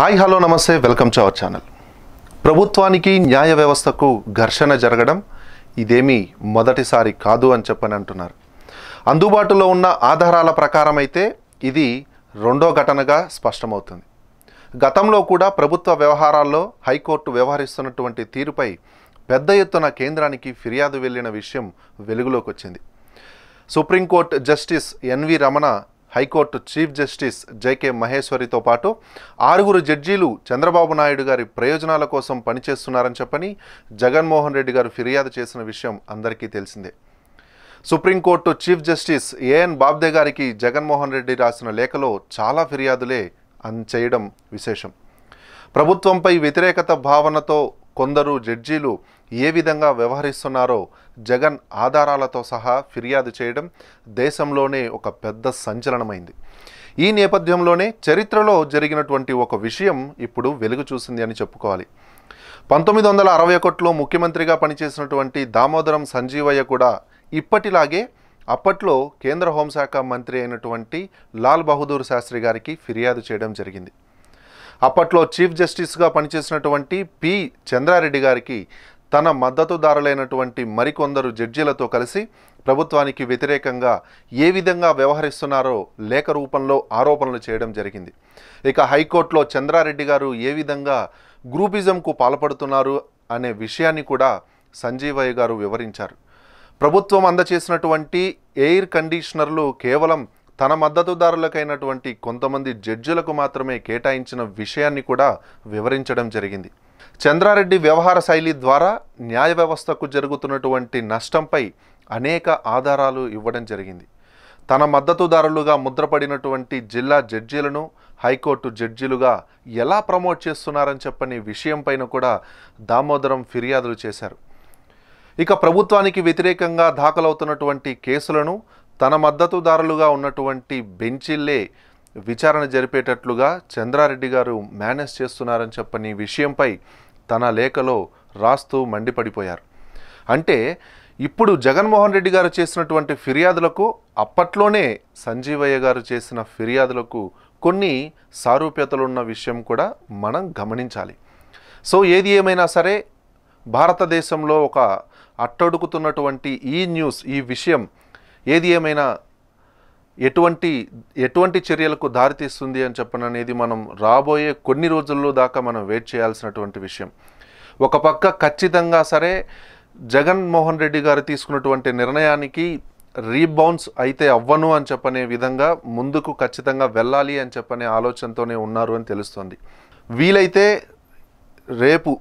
hi hello namaste welcome to our channel ప్రభుత్వానికి న్యాయ వ్యవస్థకు ఘర్షణ జరగడం ఇదేమీ మొదటిసారి కాదు అని చెప్పని అంటున్నారు అందుబాటులో ఉన్న ఆధారాల ప్రకారం అయితే ఇది రెండో ఘటనగా స్పష్టమవుతుంది గతంలో కూడా ప్రభుత్వ వ్యవహారాల్లో హైకోర్టు వ్యవహరిస్తున్నటువంటి తీరుపై పెద్ద ఎత్తున కేంద్రానికి ఫిర్యాదు వెళ్ళిన విషయం వెలుగులోకి వచ్చింది supreme court justice NV Ramana high court chief justice JK మహేశ్వరితో పాటు ఆరుగురు జడ్జీలు చంద్రబాబు నాయుడు గారి ప్రయోజనాల కోసం పనిచేస్తున్నారని చెప్పని జగన్మోహన్ రెడ్డి గారు ఫిర్యాదు చేసిన విషయం అందరికీ తెలిసిందే supreme court chief justice AN Bobde గారికి జగన్మోహన్ రెడ్డి రాసిన లేఖలో చాలా ఫిర్యాదులే చేయడం విశేషం ప్రభుత్వంపై వ్యతిరేకత భావనతో కొందరు జడ్జీలు ఏ విధంగా వ్యవహరిస్తున్నారో జగన్ ఆధారాలతో సహా ఫిర్యాదు చేయడం దేశంలోనే ఒక పెద్ద సంచలనమైంది ఈ నేపథ్యంలోనే చరిత్రలో జరిగినటువంటి ఒక విషయం ఇప్పుడు వెలుగు చూసింది అని చెప్పుకోవాలి పంతొమ్మిది వందల అరవై ఒకటిలో ముఖ్యమంత్రిగా పనిచేసినటువంటి దామోదరం సంజీవయ్య కూడా ఇప్పటిలాగే అప్పట్లో కేంద్ర హోంశాఖ మంత్రి అయినటువంటి లాల్ బహదూర్ శాస్త్రి గారికి ఫిర్యాదు చేయడం జరిగింది అప్పట్లో చీఫ్ జస్టిస్గా పనిచేసినటువంటి పి చంద్రారెడ్డి గారికి తన మద్దతుదారులైనటువంటి మరికొందరు జడ్జీలతో కలిసి ప్రభుత్వానికి వ్యతిరేకంగా ఏ విధంగా వ్యవహరిస్తున్నారో లేఖ రూపంలో ఆరోపణలు చేయడం జరిగింది ఇక హైకోర్టులో చంద్రారెడ్డి గారు ఏ విధంగా గ్రూపిజంకు పాల్పడుతున్నారు అనే విషయాన్ని కూడా సంజీవయ్య గారు వివరించారు ప్రభుత్వం అందచేసినటువంటి ఎయిర్ కండిషనర్లు కేవలం తన మద్దతుదారులకైనటువంటి కొంతమంది జడ్జులకు మాత్రమే కేటాయించిన విషయాన్ని కూడా వివరించడం జరిగింది చంద్రారెడ్డి వ్యవహార శైలి ద్వారా న్యాయ వ్యవస్థకు జరుగుతున్నటువంటి నష్టంపై అనేక ఆధారాలు ఇవ్వడం జరిగింది తన మద్దతుదారులుగా ముద్రపడినటువంటి జిల్లా జడ్జీలను హైకోర్టు జడ్జీలుగా ఎలా ప్రమోట్ చేస్తున్నారని చెప్పని విషయంపైన కూడా దామోదరం ఫిర్యాదులు చేశారు ఇక ప్రభుత్వానికి వ్యతిరేకంగా దాఖలవుతున్నటువంటి కేసులను తన మద్దతుదారులుగా ఉన్నటువంటి బెంచిల్లే విచారణ జరిపేటట్లుగా చంద్రారెడ్డి గారు మేనేజ్ చేస్తున్నారని చెప్పని విషయంపై తన లేఖలో రాస్తూ మండిపడిపోయారు అంటే ఇప్పుడు జగన్మోహన్ రెడ్డి గారు చేసినటువంటి ఫిర్యాదులకు అప్పట్లోనే సంజీవయ్య గారు చేసిన ఫిర్యాదులకు కొన్ని సారూప్యతలున్న విషయం కూడా మనం గమనించాలి సో ఏది ఏమైనా సరే భారతదేశంలో ఒక అట్టడుకుతున్నటువంటి ఈ న్యూస్ ఈ విషయం ఏది ఏమైనా ఎటువంటి ఎటువంటి చర్యలకు దారితీస్తుంది అని చెప్పను అనేది మనం రాబోయే కొన్ని రోజుల్లో దాకా మనం వెయిట్ చేయాల్సినటువంటి విషయం ఒక పక్క ఖచ్చితంగా సరే జగన్మోహన్ రెడ్డి గారు తీసుకున్నటువంటి నిర్ణయానికి రీబౌన్స్ అయితే అవ్వను అని చెప్పనే విధంగా ముందుకు ఖచ్చితంగా వెళ్ళాలి అని చెప్పనే ఆలోచనతోనే ఉన్నారు అని తెలుస్తుంది వీలైతే రేపు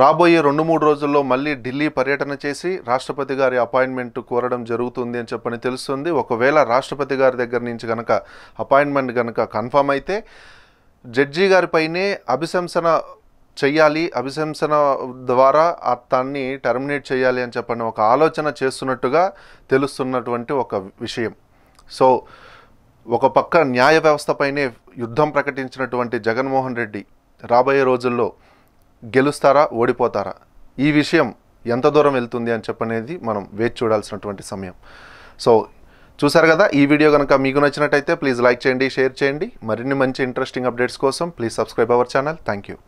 రాబోయే రెండు మూడు రోజుల్లో మళ్ళీ ఢిల్లీ పర్యటన చేసి రాష్ట్రపతి గారి అపాయింట్మెంట్ కోరడం జరుగుతుంది అని చెప్పని తెలుస్తుంది ఒకవేళ రాష్ట్రపతి గారి దగ్గర నుంచి కనుక అపాయింట్మెంట్ కనుక కన్ఫామ్ అయితే జడ్జి గారిపైనే అభిశంసన చెయ్యాలి అభిశంసన ద్వారా అతన్ని టర్మినేట్ చేయాలి అని చెప్పని ఒక ఆలోచన చేస్తున్నట్టుగా తెలుస్తున్నటువంటి ఒక విషయం సో ఒక పక్క న్యాయ వ్యవస్థపైనే యుద్ధం ప్రకటించినటువంటి జగన్మోహన్ రెడ్డి రాబోయే రోజుల్లో గెలుస్తారా ఓడిపోతారా ఈ విషయం ఎంత దూరం వెళ్తుంది అని చెప్పనేది మనం వేచి చూడాల్సినటువంటి సమయం సో చూసారు కదా ఈ వీడియో కనుక మీకు నచ్చినట్టయితే ప్లీజ్ లైక్ చేయండి షేర్ చేయండి మరిన్ని మంచి ఇంట్రెస్టింగ్ అప్డేట్స్ కోసం please subscribe our channel thank you